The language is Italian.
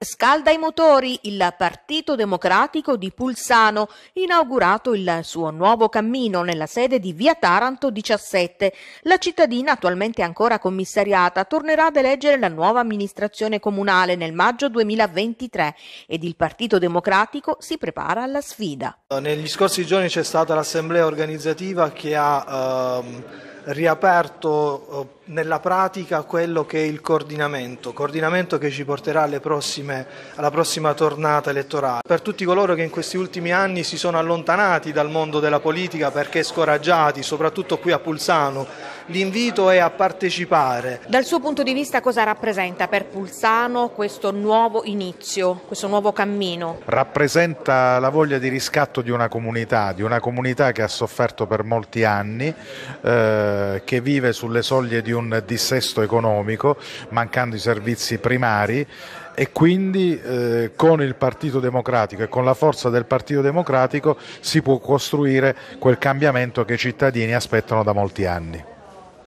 Scalda i motori, il Partito Democratico di Pulsano, inaugurato il suo nuovo cammino nella sede di Via Taranto 17. La cittadina, attualmente ancora commissariata, tornerà ad eleggere la nuova amministrazione comunale nel maggio 2023 ed il Partito Democratico si prepara alla sfida. Negli scorsi giorni c'è stata l'assemblea organizzativa che ha... Ehm riaperto eh, nella pratica quello che è il coordinamento, coordinamento che ci porterà prossime, alla prossima tornata elettorale. Per tutti coloro che in questi ultimi anni si sono allontanati dal mondo della politica perché scoraggiati, soprattutto qui a Pulsano, l'invito è a partecipare. Dal suo punto di vista cosa rappresenta per Pulsano questo nuovo inizio, questo nuovo cammino? Rappresenta la voglia di riscatto di una comunità, di una comunità che ha sofferto per molti anni, eh, che vive sulle soglie di un dissesto economico, mancando i servizi primari e quindi eh, con il Partito Democratico e con la forza del Partito Democratico si può costruire quel cambiamento che i cittadini aspettano da molti anni.